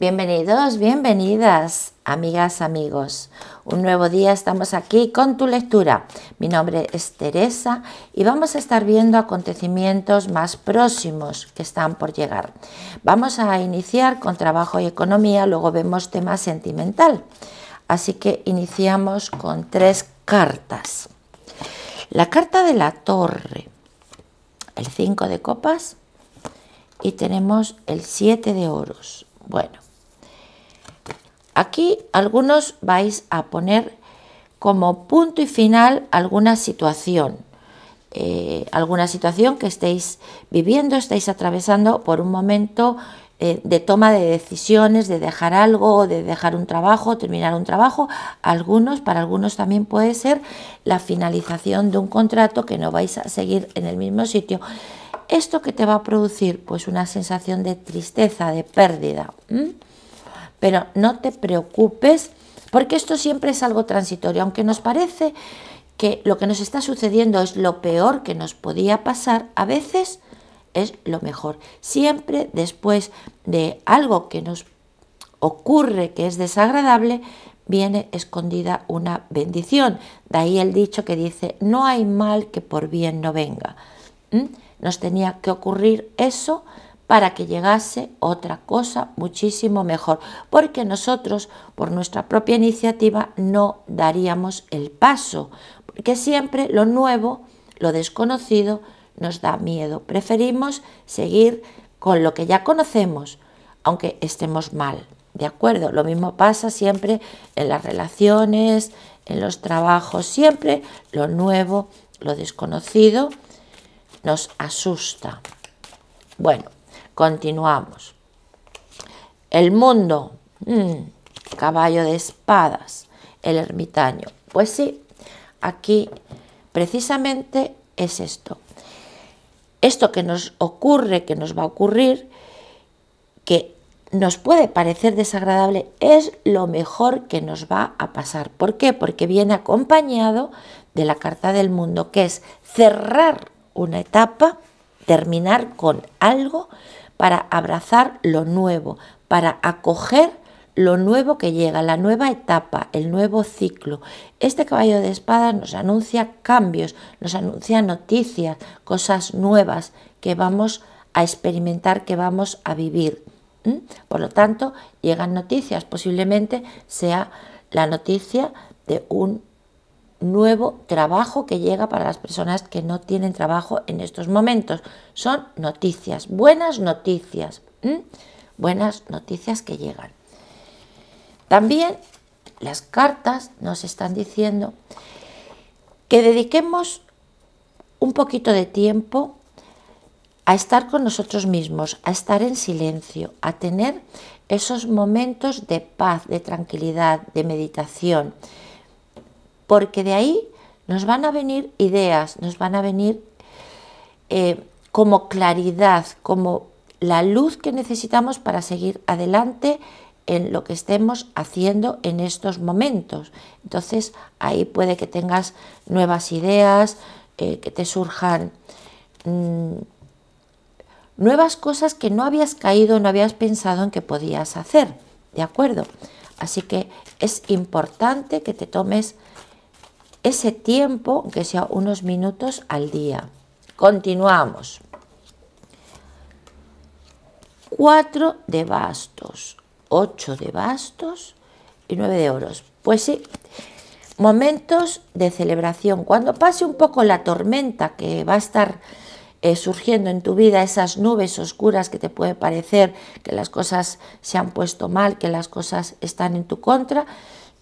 Bienvenidos, bienvenidas, amigas, amigos. Un nuevo día estamos aquí con tu lectura. Mi nombre es Teresa y vamos a estar viendo acontecimientos más próximos que están por llegar. Vamos a iniciar con trabajo y economía, luego vemos tema sentimental. Así que iniciamos con tres cartas. La carta de la torre, el 5 de copas y tenemos el 7 de oros. Bueno, Aquí algunos vais a poner como punto y final alguna situación, eh, alguna situación que estéis viviendo, estáis atravesando por un momento eh, de toma de decisiones, de dejar algo, de dejar un trabajo, terminar un trabajo. Algunos, para algunos también puede ser la finalización de un contrato que no vais a seguir en el mismo sitio. ¿Esto que te va a producir? Pues una sensación de tristeza, de pérdida. Pero no te preocupes, porque esto siempre es algo transitorio, aunque nos parece que lo que nos está sucediendo es lo peor que nos podía pasar, a veces es lo mejor. Siempre después de algo que nos ocurre que es desagradable, viene escondida una bendición. De ahí el dicho que dice, no hay mal que por bien no venga. ¿Mm? Nos tenía que ocurrir eso para que llegase otra cosa muchísimo mejor, porque nosotros por nuestra propia iniciativa no daríamos el paso, porque siempre lo nuevo, lo desconocido, nos da miedo. Preferimos seguir con lo que ya conocemos, aunque estemos mal. ¿De acuerdo? Lo mismo pasa siempre en las relaciones, en los trabajos, siempre lo nuevo, lo desconocido nos asusta. Bueno, Continuamos. El mundo, mm, caballo de espadas, el ermitaño. Pues sí, aquí precisamente es esto. Esto que nos ocurre, que nos va a ocurrir, que nos puede parecer desagradable, es lo mejor que nos va a pasar. ¿Por qué? Porque viene acompañado de la carta del mundo, que es cerrar una etapa, terminar con algo, para abrazar lo nuevo, para acoger lo nuevo que llega, la nueva etapa, el nuevo ciclo. Este caballo de espadas nos anuncia cambios, nos anuncia noticias, cosas nuevas que vamos a experimentar, que vamos a vivir. Por lo tanto, llegan noticias, posiblemente sea la noticia de un nuevo trabajo que llega para las personas que no tienen trabajo en estos momentos. Son noticias, buenas noticias, buenas noticias que llegan. También las cartas nos están diciendo que dediquemos un poquito de tiempo a estar con nosotros mismos, a estar en silencio, a tener esos momentos de paz, de tranquilidad, de meditación, porque de ahí nos van a venir ideas, nos van a venir eh, como claridad, como la luz que necesitamos para seguir adelante en lo que estemos haciendo en estos momentos. Entonces ahí puede que tengas nuevas ideas, eh, que te surjan mm, nuevas cosas que no habías caído, no habías pensado en que podías hacer. ¿De acuerdo? Así que es importante que te tomes ese tiempo, que sea unos minutos al día. Continuamos. 4 de bastos, 8 de bastos y 9 de oros. Pues sí, momentos de celebración. Cuando pase un poco la tormenta que va a estar eh, surgiendo en tu vida, esas nubes oscuras que te puede parecer que las cosas se han puesto mal, que las cosas están en tu contra,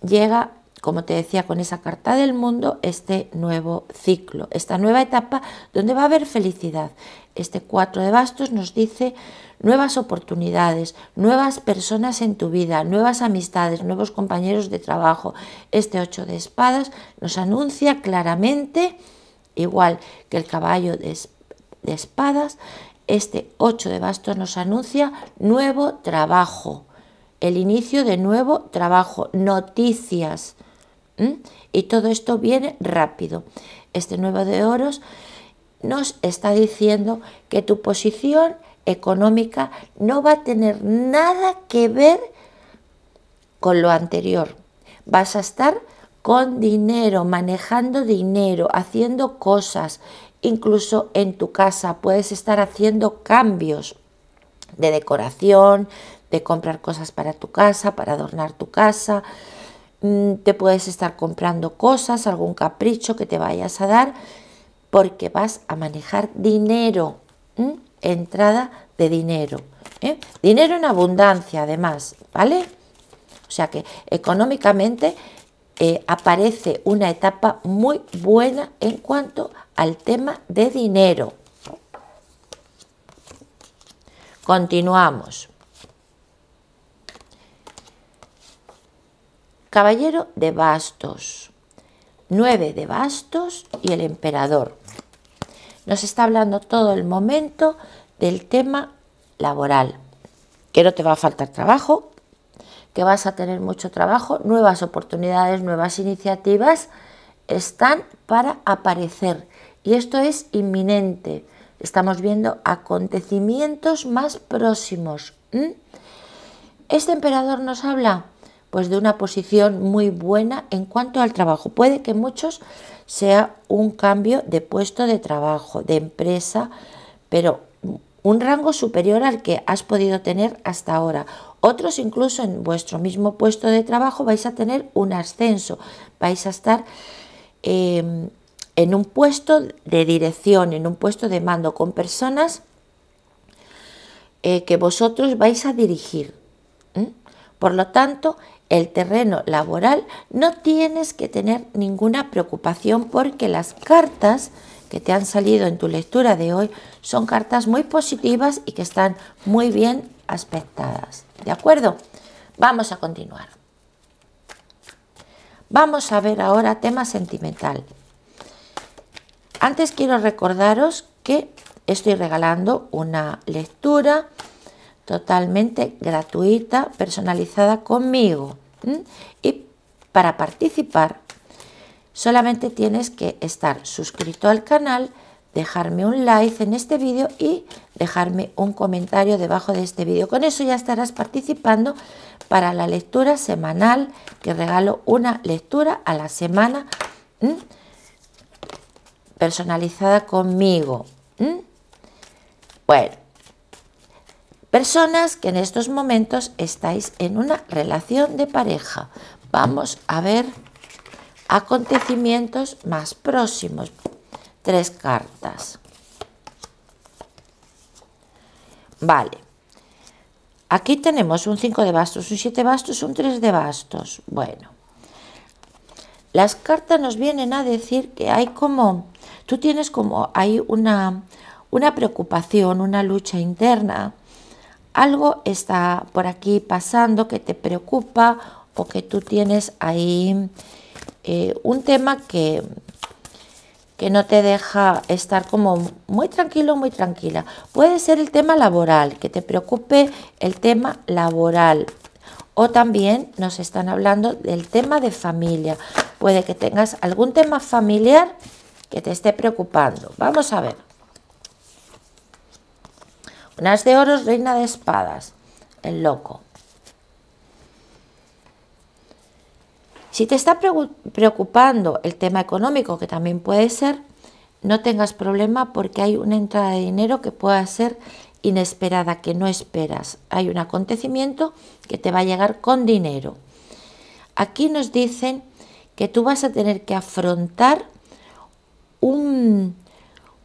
llega como te decía, con esa carta del mundo, este nuevo ciclo, esta nueva etapa donde va a haber felicidad. Este 4 de bastos nos dice nuevas oportunidades, nuevas personas en tu vida, nuevas amistades, nuevos compañeros de trabajo. Este 8 de espadas nos anuncia claramente, igual que el caballo de, espadas, este 8 de bastos nos anuncia nuevo trabajo, el inicio de nuevo trabajo, noticias, y todo esto viene rápido. Este nuevo de oros nos está diciendo que tu posición económica no va a tener nada que ver con lo anterior. Vas a estar con dinero, manejando dinero, haciendo cosas, incluso en tu casa puedes estar haciendo cambios de decoración, de comprar cosas para tu casa, para adornar tu casa, Mm, te puedes estar comprando cosas, algún capricho que te vayas a dar, porque vas a manejar dinero, entrada de dinero. ¿eh? Dinero en abundancia además, ¿vale? O sea que económicamente eh, aparece una etapa muy buena en cuanto al tema de dinero. Continuamos. caballero de bastos, nueve de bastos y el emperador. Nos está hablando todo el momento del tema laboral, que no te va a faltar trabajo, que vas a tener mucho trabajo, nuevas oportunidades, nuevas iniciativas están para aparecer y esto es inminente. Estamos viendo acontecimientos más próximos. Este emperador nos habla pues de una posición muy buena en cuanto al trabajo. Puede que muchos sea un cambio de puesto de trabajo, de empresa, pero un rango superior al que has podido tener hasta ahora. Otros incluso en vuestro mismo puesto de trabajo vais a tener un ascenso, vais a estar em, en un puesto de dirección, en un puesto de mando, con personas eh, que vosotros vais a dirigir. Por lo tanto, el terreno laboral, no tienes que tener ninguna preocupación porque las cartas que te han salido en tu lectura de hoy son cartas muy positivas y que están muy bien aspectadas. ¿De acuerdo? Vamos a continuar. Vamos a ver ahora tema sentimental. Antes quiero recordaros que estoy regalando una lectura totalmente gratuita, personalizada conmigo. Y para participar solamente tienes que estar suscrito al canal, dejarme un like en este vídeo y dejarme un comentario debajo de este vídeo. Con eso ya estarás participando para la lectura semanal, que regalo una lectura a la semana personalizada conmigo. Bueno, Personas que en estos momentos estáis en una relación de pareja. Vamos a ver acontecimientos más próximos. Tres cartas. Vale. Aquí tenemos un 5 de bastos, un 7 de bastos, un 3 de bastos. Bueno. Las cartas nos vienen a decir que hay como... Tú tienes como... Hay una, una preocupación, una lucha interna algo está por aquí pasando que te preocupa o que tú tienes ahí eh, un tema que, que no te deja estar como muy tranquilo, muy tranquila. Puede ser el tema laboral, que te preocupe el tema laboral. O también nos están hablando del tema de familia. Puede que tengas algún tema familiar que te esté preocupando. Vamos a ver. Nas de oros, reina de espadas. El loco. Si te está preocupando el tema económico, que también puede ser, no tengas problema porque hay una entrada de dinero que pueda ser inesperada, que no esperas. Hay un acontecimiento que te va a llegar con dinero. Aquí nos dicen que tú vas a tener que afrontar un,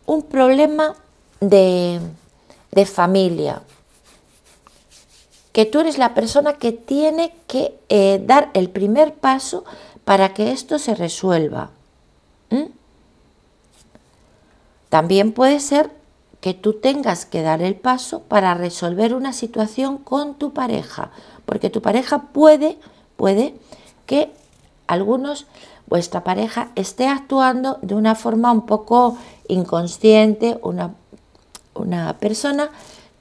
un problema de de familia. Que tú eres la persona que tiene que eh, dar el primer paso para que esto se resuelva. También puede ser que tú tengas que dar el paso para resolver una situación con tu pareja, porque tu pareja puede, puede que algunos, vuestra pareja esté actuando de una forma un poco inconsciente, una una persona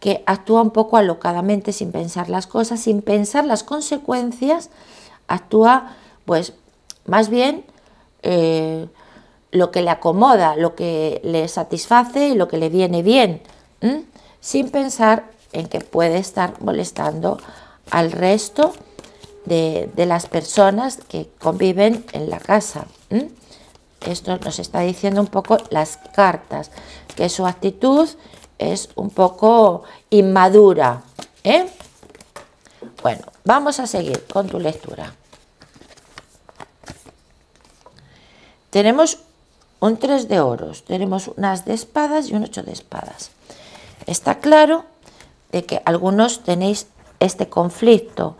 que actúa un poco alocadamente sin pensar las cosas, sin pensar las consecuencias, actúa pues más bien eh, lo que le acomoda, lo que le satisface y lo que le viene bien, sin pensar en que puede estar molestando al resto de, las personas que conviven en la casa. Esto nos está diciendo un poco las cartas, que su actitud es un poco inmadura. ¿eh? Bueno, vamos a seguir con tu lectura. Tenemos un 3 de oros, tenemos unas de espadas y un 8 de espadas. Está claro de que algunos tenéis este conflicto,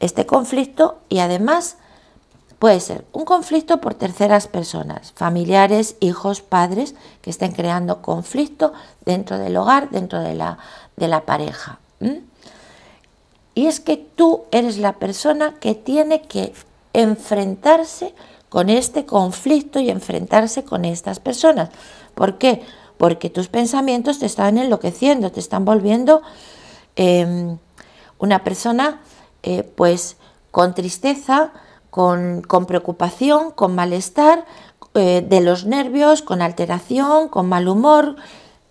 este conflicto y además Puede ser un conflicto por terceras personas, familiares, hijos, padres, que estén creando conflicto dentro del hogar, dentro de la, pareja. Y es que tú eres la persona que tiene que enfrentarse con este conflicto y enfrentarse con estas personas. ¿Por qué? Porque tus pensamientos te están enloqueciendo, te están volviendo em, una persona eh, pues con tristeza, con, preocupación, con malestar eh, de los nervios, con alteración, con mal humor.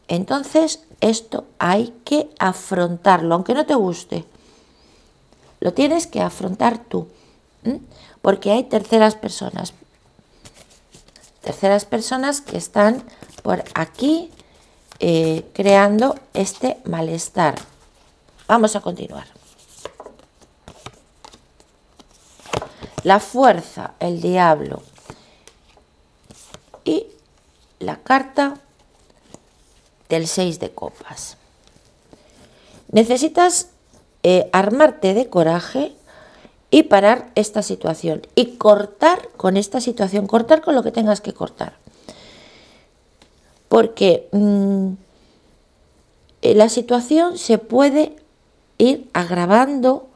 Entonces, esto hay que afrontarlo, aunque no te guste. Lo tienes que afrontar tú, porque hay terceras personas. Terceras personas que están por aquí eh, creando este malestar. Vamos a continuar. la fuerza, el diablo y la carta del 6 de copas. Necesitas eh, armarte de coraje y parar esta situación y cortar con esta situación, cortar con lo que tengas que cortar. Porque mm, eh, la situación se puede ir agravando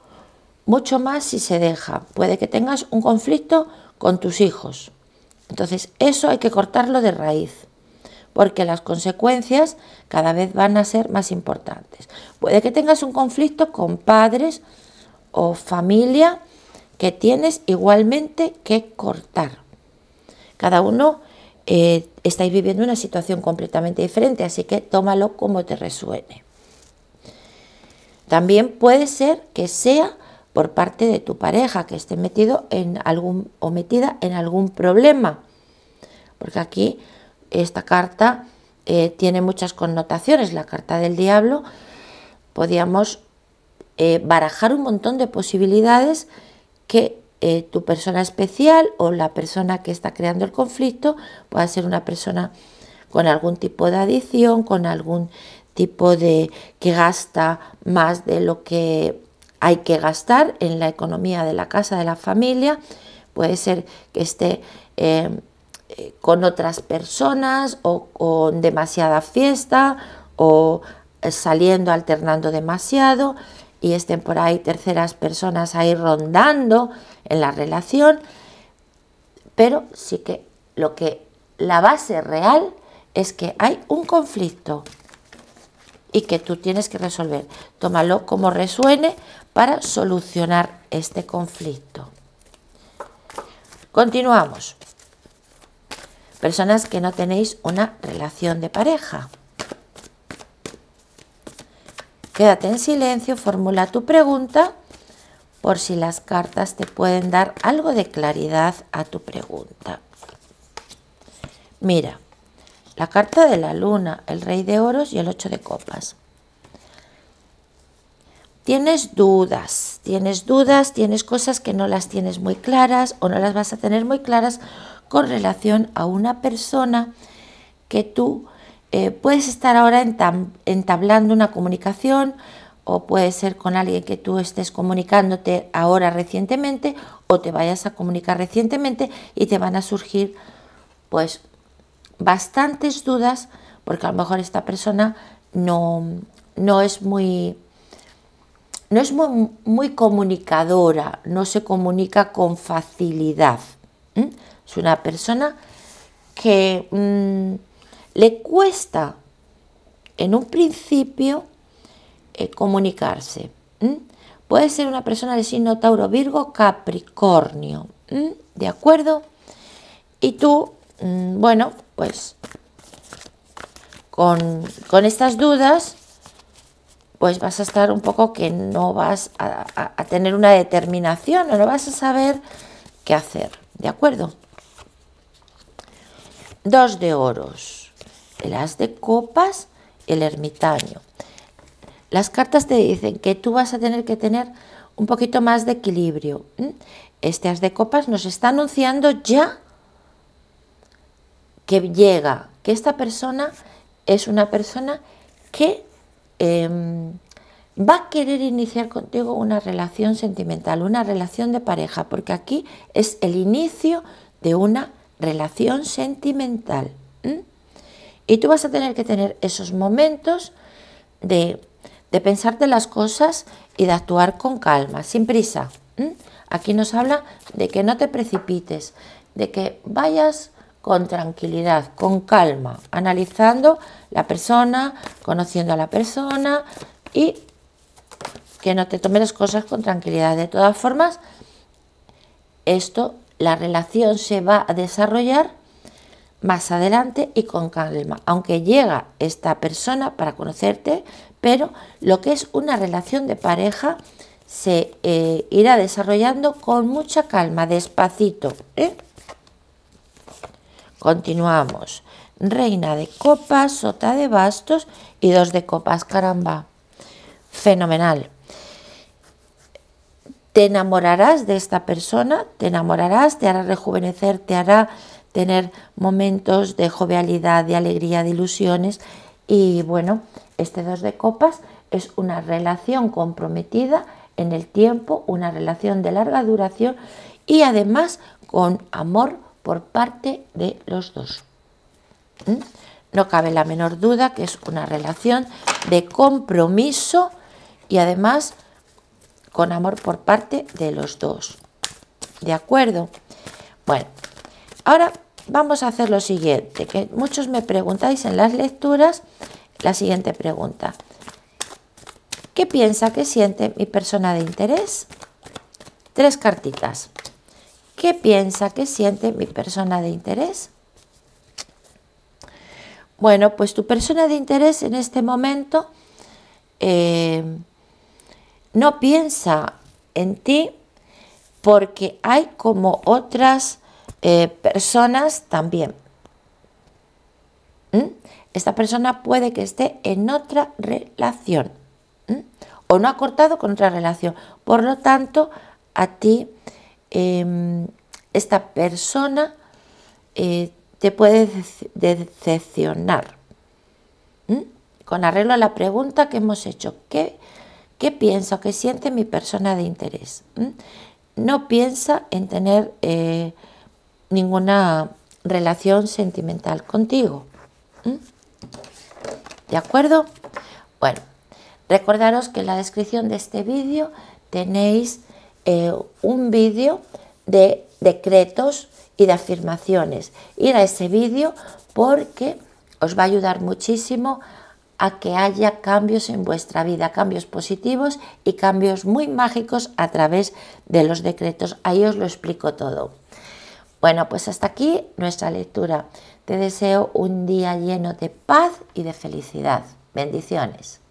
mucho más si se deja. Puede que tengas un conflicto con tus hijos. Entonces, eso hay que cortarlo de raíz, porque las consecuencias cada vez van a ser más importantes. Puede que tengas un conflicto con padres o familia que tienes igualmente que cortar. Cada uno está eh, estáis viviendo una situación completamente diferente, así que tómalo como te resuene. También puede ser que sea por parte de tu pareja que esté metido en algún o metida en algún problema. Porque aquí esta carta eh, tiene muchas connotaciones. La carta del diablo, podíamos eh, barajar un montón de posibilidades que eh, tu persona especial o la persona que está creando el conflicto pueda ser una persona con algún tipo de adicción, con algún tipo de que gasta más de lo que hay que gastar en la economía de la casa de la familia. Puede ser que esté eh, con otras personas o con demasiada fiesta o eh, saliendo, alternando demasiado y estén por ahí terceras personas ahí rondando en la relación. Pero sí que lo que la base real es que hay un conflicto y que tú tienes que resolver. Tómalo como resuene para solucionar este conflicto. Continuamos. Personas que no tenéis una relación de pareja. Quédate en silencio, formula tu pregunta por si las cartas te pueden dar algo de claridad a tu pregunta. Mira, la carta de la luna, el rey de oros y el ocho de copas. Tienes dudas, tienes dudas, tienes cosas que no las tienes muy claras o no las vas a tener muy claras con relación a una persona que tú eh, puedes estar ahora entablando una comunicación o puede ser con alguien que tú estés comunicándote ahora recientemente o te vayas a comunicar recientemente y te van a surgir pues bastantes dudas porque a lo mejor esta persona no, no es muy no es muy, muy, comunicadora, no se comunica con facilidad. Es una persona que mm, le cuesta en un principio eh, comunicarse. Puede ser una persona de signo Tauro, Virgo, Capricornio. ¿De acuerdo? Y tú, mm, bueno, pues con, estas dudas, pues vas a estar un poco que no vas a, tener una determinación o no vas a saber qué hacer, ¿de acuerdo? Dos de oros, el as de copas, el ermitaño. Las cartas te dicen que tú vas a tener que tener un poquito más de equilibrio. Este as de copas nos está anunciando ya que llega, que esta persona es una persona que em, va a querer iniciar contigo una relación sentimental, una relación de pareja, porque aquí es el inicio de una relación sentimental. Y tú vas a tener que tener esos momentos de, de, pensarte las cosas y de actuar con calma, sin prisa. Aquí nos habla de que no te precipites, de que vayas con tranquilidad, con calma, analizando la persona, conociendo a la persona y que no te tomes las cosas con tranquilidad. De todas formas, esto, la relación se va a desarrollar más adelante y con calma, aunque llega esta persona para conocerte, pero lo que es una relación de pareja se eh, irá desarrollando con mucha calma, despacito. ¿eh? Continuamos. Reina de copas, sota de bastos y dos de copas, caramba. Fenomenal. Te enamorarás de esta persona, te enamorarás, te hará rejuvenecer, te hará tener momentos de jovialidad, de alegría, de ilusiones. Y bueno, este dos de copas es una relación comprometida en el tiempo, una relación de larga duración y además con amor por parte de los dos. ¿Mm? No cabe la menor duda que es una relación de compromiso y además con amor por parte de los dos. ¿De acuerdo? Bueno, ahora vamos a hacer lo siguiente, que muchos me preguntáis en las lecturas la siguiente pregunta. ¿Qué piensa que siente mi persona de interés? Tres cartitas qué piensa, qué siente mi persona de interés. Bueno, pues tu persona de interés en este momento eh, no piensa en ti porque hay como otras eh, personas también. ¿Mm? Esta persona puede que esté en otra relación o no ha cortado con otra relación. Por lo tanto, a ti Em, esta persona eh, te puede decepcionar. Con arreglo a la pregunta que hemos hecho, ¿qué, qué piensa o qué siente mi persona de interés? No piensa en tener eh, ninguna relación sentimental contigo. ¿De acuerdo? Bueno, recordaros que en la descripción de este vídeo tenéis eh, un vídeo de decretos y de afirmaciones. Ir a ese vídeo porque os va a ayudar muchísimo a que haya cambios en vuestra vida, cambios positivos y cambios muy mágicos a través de los decretos. Ahí os lo explico todo. Bueno, pues hasta aquí nuestra lectura. Te deseo un día lleno de paz y de felicidad. Bendiciones.